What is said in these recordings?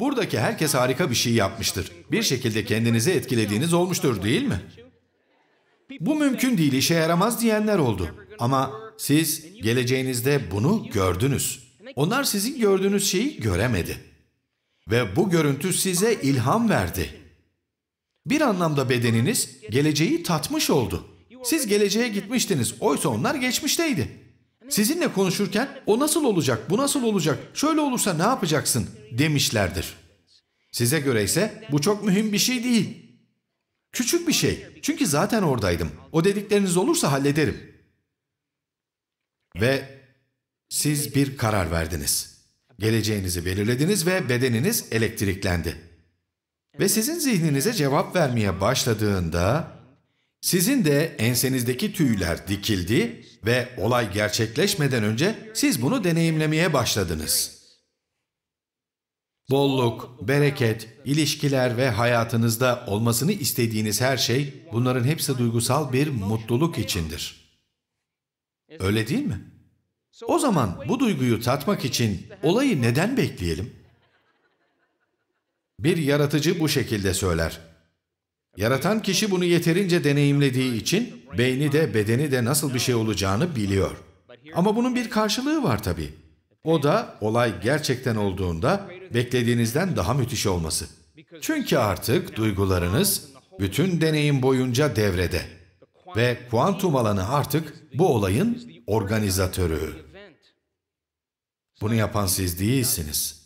Buradaki herkes harika bir şey yapmıştır. Bir şekilde kendinizi etkilediğiniz olmuştur değil mi? Bu mümkün değil, işe yaramaz diyenler oldu. Ama siz geleceğinizde bunu gördünüz. Onlar sizin gördüğünüz şeyi göremedi. Ve bu görüntü size ilham verdi. Bir anlamda bedeniniz geleceği tatmış oldu. Siz geleceğe gitmiştiniz, oysa onlar geçmişteydi. Sizinle konuşurken o nasıl olacak, bu nasıl olacak, şöyle olursa ne yapacaksın demişlerdir. Size göre ise bu çok mühim bir şey değil. Küçük bir şey. Çünkü zaten oradaydım. O dedikleriniz olursa hallederim. Ve siz bir karar verdiniz. Geleceğinizi belirlediniz ve bedeniniz elektriklendi. Ve sizin zihninize cevap vermeye başladığında sizin de ensenizdeki tüyler dikildi ve olay gerçekleşmeden önce siz bunu deneyimlemeye başladınız. Bolluk, bereket, ilişkiler ve hayatınızda olmasını istediğiniz her şey bunların hepsi duygusal bir mutluluk içindir. Öyle değil mi? O zaman bu duyguyu tatmak için olayı neden bekleyelim? Bir yaratıcı bu şekilde söyler. Yaratan kişi bunu yeterince deneyimlediği için beyni de bedeni de nasıl bir şey olacağını biliyor. Ama bunun bir karşılığı var tabii. O da olay gerçekten olduğunda beklediğinizden daha müthiş olması. Çünkü artık duygularınız bütün deneyim boyunca devrede. Ve kuantum alanı artık bu olayın organizatörü. Bunu yapan siz değilsiniz.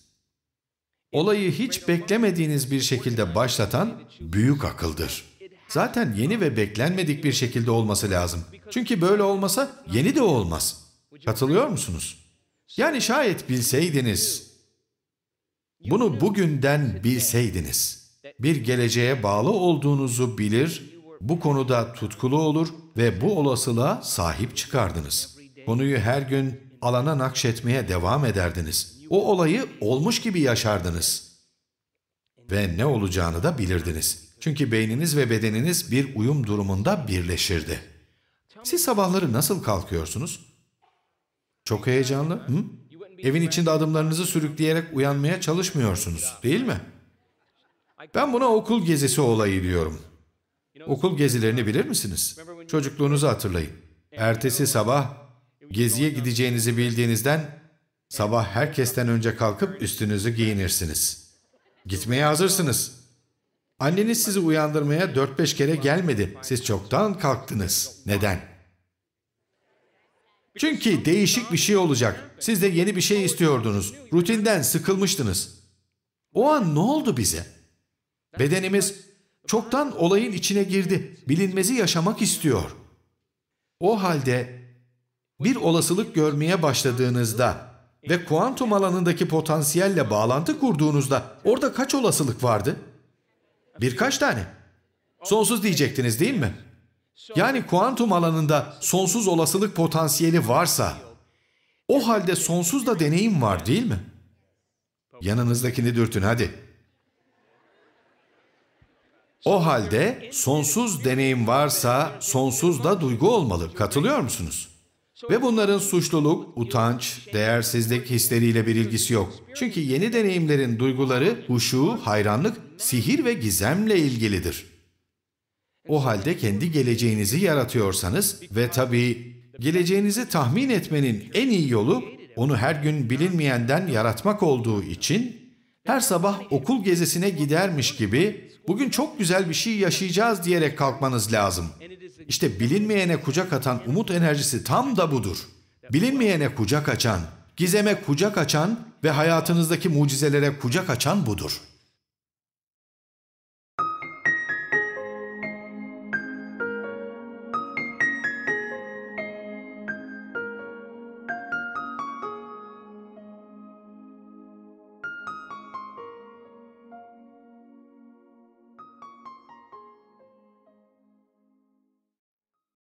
Olayı hiç beklemediğiniz bir şekilde başlatan büyük akıldır. Zaten yeni ve beklenmedik bir şekilde olması lazım. Çünkü böyle olmasa yeni de olmaz. Katılıyor musunuz? Yani şayet bilseydiniz, bunu bugünden bilseydiniz, bir geleceğe bağlı olduğunuzu bilir, bu konuda tutkulu olur ve bu olasılığa sahip çıkardınız. Konuyu her gün alana nakşetmeye devam ederdiniz. O olayı olmuş gibi yaşardınız. Ve ne olacağını da bilirdiniz. Çünkü beyniniz ve bedeniniz bir uyum durumunda birleşirdi. Siz sabahları nasıl kalkıyorsunuz? Çok heyecanlı. Hı? Evin içinde adımlarınızı sürükleyerek uyanmaya çalışmıyorsunuz değil mi? Ben buna okul gezisi olayı diyorum. Okul gezilerini bilir misiniz? Çocukluğunuzu hatırlayın. Ertesi sabah geziye gideceğinizi bildiğinizden sabah herkesten önce kalkıp üstünüzü giyinirsiniz. Gitmeye hazırsınız. Anneniz sizi uyandırmaya 4-5 kere gelmedi. Siz çoktan kalktınız. Neden? Çünkü değişik bir şey olacak. Siz de yeni bir şey istiyordunuz. Rutinden sıkılmıştınız. O an ne oldu bize? Bedenimiz çoktan olayın içine girdi. Bilinmezi yaşamak istiyor. O halde bir olasılık görmeye başladığınızda ve kuantum alanındaki potansiyelle bağlantı kurduğunuzda orada kaç olasılık vardı? Birkaç tane. Sonsuz diyecektiniz değil mi? Yani kuantum alanında sonsuz olasılık potansiyeli varsa, o halde sonsuz da deneyim var değil mi? Yanınızdakini dürtün hadi. O halde sonsuz deneyim varsa sonsuz da duygu olmalı. Katılıyor musunuz? Ve bunların suçluluk, utanç, değersizlik hisleriyle bir ilgisi yok. Çünkü yeni deneyimlerin duyguları, huşu, hayranlık, sihir ve gizemle ilgilidir. O halde kendi geleceğinizi yaratıyorsanız ve tabii geleceğinizi tahmin etmenin en iyi yolu onu her gün bilinmeyenden yaratmak olduğu için her sabah okul gezisine gidermiş gibi bugün çok güzel bir şey yaşayacağız diyerek kalkmanız lazım. İşte bilinmeyene kucak atan umut enerjisi tam da budur. Bilinmeyene kucak açan, gizeme kucak açan ve hayatınızdaki mucizelere kucak açan budur.